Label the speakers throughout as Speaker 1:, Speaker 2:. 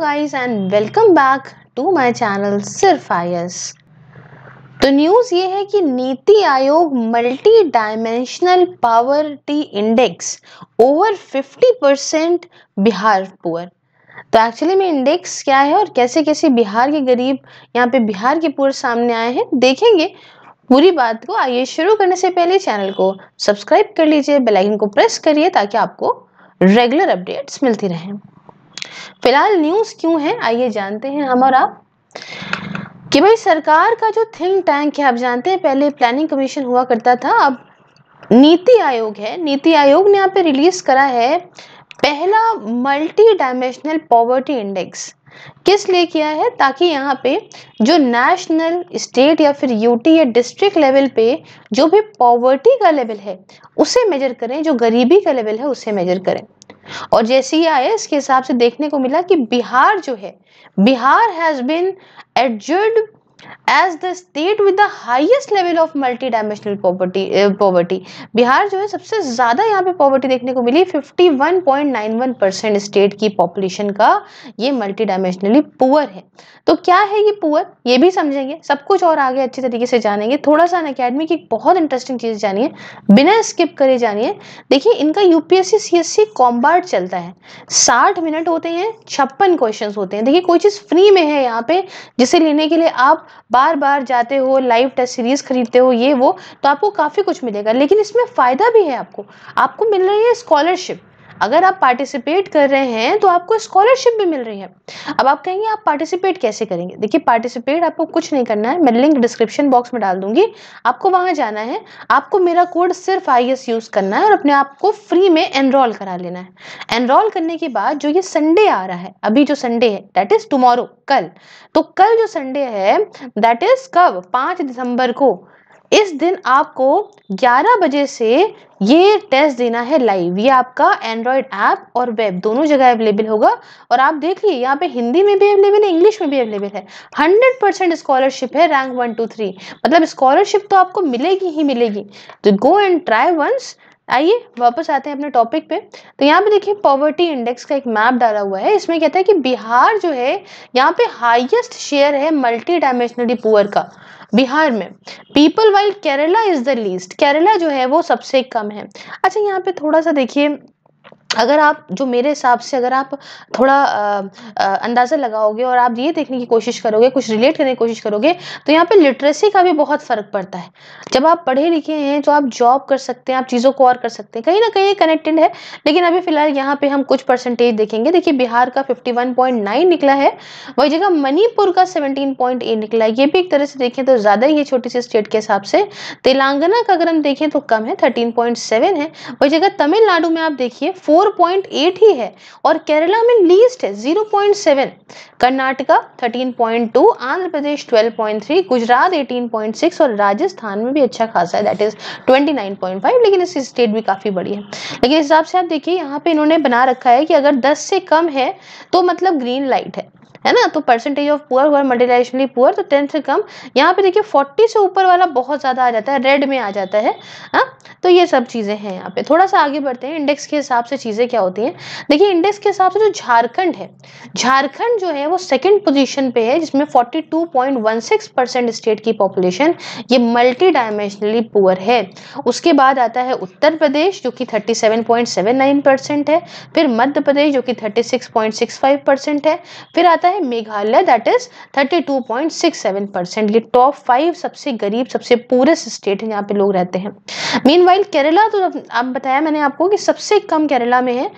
Speaker 1: Guys and welcome back to my channel सिर्फ आयस तो न्यूज़ ये है कि NITI Aayog multidimensional poverty index over 50 percent Bihar poor तो एक्चुअली में इंडेक्स क्या है और कैसे कैसे बिहार के गरीब यहाँ पे बिहार के पुअर सामने आए हैं देखेंगे पूरी बात को आइए शुरू करने से पहले चैनल को सब्सक्राइब कर लीजिए बेलाइकन को प्रेस करिए ताकि आपको रेगुलर अपडेट्स मिलती रहें फिलहाल न्यूज़ क्यों है आइए जानते हैं हम और आप कि भाई सरकार का जो थिंक टैंक है आप जानते हैं पहले प्लानिंग कमीशन हुआ करता था अब नीति आयोग है नीति आयोग ने यहाँ पे रिलीज करा है पहला मल्टी डायमेंशनल पॉवर्टी इंडेक्स किस लिए किया है ताकि यहाँ पे जो नेशनल स्टेट या फिर यूटी या डिस्ट्रिक्ट लेवल पे जो भी पॉवर्टी का लेवल है उसे मेजर करें जो गरीबी का लेवल है उसे मेजर करें और जैसे ही आए इसके हिसाब से देखने को मिला कि बिहार जो है Bihar has been adjudged as the state with the highest level of multidimensional poverty Bihar जो है सबसे ज़्यादा यहाँ पे पॉवर्टी देखने को मिली 51.91 परसेंट स्टेट की पॉपुलेशन का ये मल्टी डायमेंशनली पुअर है तो क्या है ये पुअर ये भी समझेंगे सब कुछ और आगे अच्छे तरीके से जानेंगे थोड़ा सा अकेडमी की बहुत इंटरेस्टिंग चीज़ जानिए बिना स्किप करे जानिए देखिए इनका यूपीएससी सी सी कॉम्बाट चलता है साठ मिनट होते हैं छप्पन क्वेश्चन होते हैं देखिए कोई चीज़ फ्री में है यहाँ पे जिसे लेने के लिए आप बार बार जाते हो लाइव टेस्ट सीरीज़ खरीदते हो ये वो तो आपको काफ़ी कुछ मिलेगा लेकिन इसमें फ़ायदा भी है आपको आपको मिल रही है स्कॉलरशिप अगर आप पार्टिसिपेट कर रहे हैं तो आपको स्कॉलरशिप भी मिल रही है अब आप कहेंगे आप पार्टिसिपेट कैसे करेंगे देखिए पार्टिसिपेट आपको कुछ नहीं करना है मैं लिंक डिस्क्रिप्शन बॉक्स में डाल दूंगी आपको वहां जाना है आपको मेरा कोड सिर्फ आई यूज़ करना है और अपने आप को फ्री में एनरोल करा लेना है एनरोल करने के बाद जो ये संडे आ रहा है अभी जो संडे है दैट इज़ टुमारो कल तो कल जो संडे है दैट इज़ कब पांच दिसंबर को इस दिन आपको 11 बजे से ये टेस्ट देना है लाइव ये आपका एंड्रॉयड ऐप और वेब दोनों जगह अवेलेबल होगा और आप देख लीजिए यहाँ पे हिंदी में भी अवेलेबल है इंग्लिश में भी अवेलेबल है 100 परसेंट स्कॉलरशिप है रैंक वन टू थ्री मतलब स्कॉलरशिप तो आपको मिलेगी ही मिलेगी तो गो एंड ट्राई वंस आइए वापस आते हैं अपने टॉपिक पे तो यहाँ पे देखिए पॉवर्टी इंडेक्स का एक मैप डाला हुआ है इसमें कहता है कि बिहार जो है यहाँ पे हाईएस्ट शेयर है मल्टी डायमेंशनली पुअर का बिहार में people while Kerala is the least Kerala जो है वो सबसे कम है अच्छा यहाँ पे थोड़ा सा देखिए अगर आप जो मेरे हिसाब से अगर आप थोड़ा अंदाज़ा लगाओगे और आप ये देखने की कोशिश करोगे कुछ रिलेट करने की कोशिश करोगे तो यहाँ पे लिटरेसी का भी बहुत फ़र्क पड़ता है जब आप पढ़े लिखे हैं तो आप जॉब कर सकते हैं आप चीज़ों को और कर सकते हैं कहीं ना कहीं कनेक्टेड है लेकिन अभी फ़िलहाल यहाँ पर हम कुछ परसेंटेज देखेंगे देखिए बिहार का फिफ्टी निकला है वही जगह मणिपुर का सेवनटीन निकला है ये भी एक तरह से देखें तो ज़्यादा ही है छोटी सी स्टेट के हिसाब से तेलंगाना का अगर हम देखें तो कम है थर्टीन है वही जगह तमिलनाडु में आप देखिए फोर 4.8 ही है और केरला में लीस्ट है 0.7 कर्नाटका 13.2 आंध्र प्रदेश 12.3 गुजरात 18.6 और राजस्थान में भी अच्छा खासा है दैट इज 29.5 लेकिन इसकी स्टेट भी काफ़ी बड़ी है लेकिन इस हिसाब से आप देखिए यहाँ पे इन्होंने बना रखा है कि अगर 10 से कम है तो मतलब ग्रीन लाइट है है ना तो परसेंटेज ऑफ पुअर हुआ मल्टीलाइशनली पुअर तो टेंथ से कम यहाँ पे देखिए फोर्टी से ऊपर वाला बहुत ज़्यादा आ जाता है रेड में आ जाता है आ? हाँ? तो ये सब चीज़ें हैं यहाँ पे थोड़ा सा आगे बढ़ते हैं इंडेक्स के हिसाब से चीज़ें क्या होती है देखिए इंडेक्स के हिसाब से जो झारखंड है झारखंड जो है वो सेकेंड पोजिशन पे है जिसमें forty two point one six percent state की पॉपुलेशन ये मल्टी डायमेंशनली पुअर है उसके बाद आता है उत्तर प्रदेश जो कि thirty seven point seven nine percent है फिर मध्य प्रदेश जो कि thirty six point six five percent है फिर आता है है मेघालय दैट इज 32.67 परसेंट ये टॉप फाइव सबसे गरीब सबसे पूरेस्ट स्टेट है जहाँ पे लोग रहते हैं मीन केरला तो अब बताया मैंने आपको कि सबसे कम केरला में है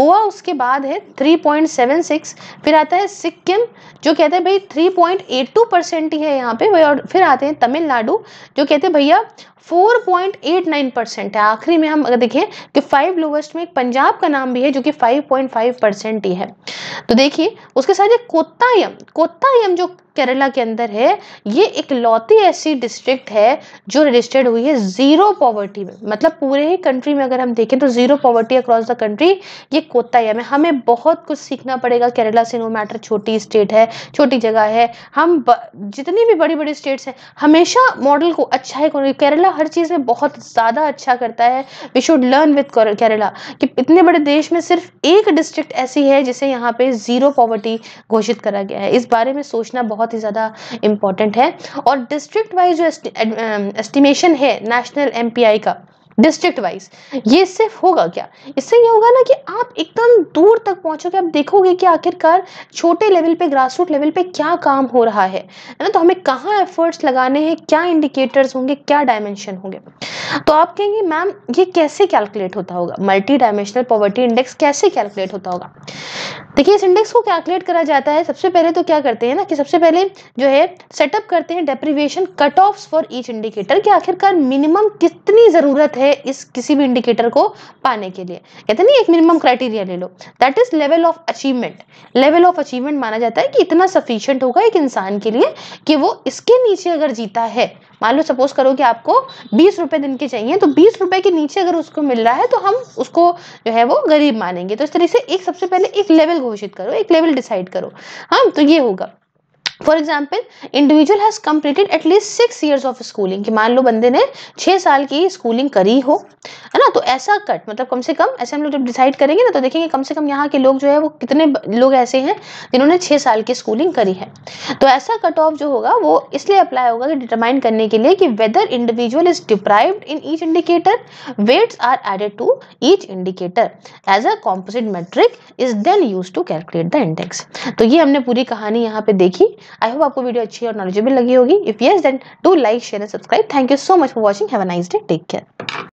Speaker 1: गोवा उसके बाद है 3.76 फिर आता है सिक्किम जो कहते हैं भाई 3.82 परसेंट ही है यहाँ पे और फिर आते हैं तमिलनाडु जो कहते हैं भैया 4.89 परसेंट है आखिरी में हम अगर देखें कि फाइव लोवेस्ट में पंजाब का नाम भी है जो कि 5.5 परसेंट ही है तो देखिए उसके साथ ये कोत्तायम कोत्तायम जो केरला के अंदर है ये इकलौती ऐसी डिस्ट्रिक्ट है जो रजिस्टर्ड हुई है ज़ीरो पॉवर्टी में मतलब पूरे ही कंट्री में अगर हम देखें तो zero poverty across the country ये कोताया में हमें बहुत कुछ सीखना पड़ेगा केरला से नो मैटर छोटी स्टेट है छोटी जगह है हम ब, जितनी भी बड़ी बड़ी स्टेट्स हैं हमेशा मॉडल को अच्छा ही केरला हर चीज़ में बहुत ज़्यादा अच्छा करता है we should learn with Kerala कि इतने बड़े देश में सिर्फ एक डिस्ट्रिक्ट ऐसी है जिसे यहाँ पे ज़ीरो पॉवर्टी घोषित करा गया है इस बारे में सोचना बहुत बहुत ही ज़्यादा इम्पॉर्टेंट है और डिस्ट्रिक्ट वाइज जो एस्टिमेशन है नेशनल एम का डिस्ट्रिक्ट वाइज ये सिर्फ होगा क्या इससे ये होगा ना कि आप एकदम दूर तक पहुंचोगे आप देखोगे कि आखिरकार छोटे लेवल पे ग्रास रूट लेवल पे क्या काम हो रहा है ना तो हमें कहाँ एफर्ट्स लगाने हैं क्या इंडिकेटर्स होंगे क्या डायमेंशन होंगे तो आप कहेंगे मैम ये कैसे कैलकुलेट होता होगा मल्टी डायमेंशनल पॉवर्टी इंडेक्स कैसे कैलकुलेट होता होगा देखिए इस इंडेक्स को कैलकुलेट करा जाता है सबसे पहले तो क्या करते हैं ना कि सबसे पहले जो है सेटअप करते हैं deprivation cut off for each indicator कि आखिरकार मिनिमम कितनी ज़रूरत है इस किसी भी इंडिकेटर को पाने के लिए कहते नहीं एक मिनिमम क्राइटेरिया ले लो that is level of achievement level of achievement माना जाता है कि इतना सफिशियंट होगा एक इंसान के लिए कि वो इसके नीचे अगर जीता है मान लो सपोज करो कि आपको बीस रुपए दिन के चाहिए तो बीस रुपए के नीचे अगर उसको मिल रहा है तो हम उसको जो है वो गरीब मानेंगे तो इस तरीके से एक सबसे पहले एक लेवल घोषित करो एक लेवल डिसाइड करो हाँ तो ये होगा for example individual has completed at least six years of schooling मान लो बंदे ने छह साल की स्कूलिंग करी हो है ना तो ऐसा कट मतलब कम से कम ऐसे हम लोग जब डिसाइड करेंगे ना तो देखेंगे कम से कम यहाँ के लोग जो है वो कितने लोग ऐसे हैं जिन्होंने छह साल की स्कूलिंग करी है तो ऐसा कट ऑफ जो होगा वो इसलिए अप्लाई होगा कि डिटरमाइन करने के लिए कि whether individual is deprived in each indicator weights are added to each indicator as a composite metric is then use to calculate the index तो ये हमने पूरी कहानी यहाँ पे देखी आई होप आपको वीडियो अच्छी और नॉलेजेबल लगी होगी if yes then do like share and subscribe thank you so much for watching have a nice day take care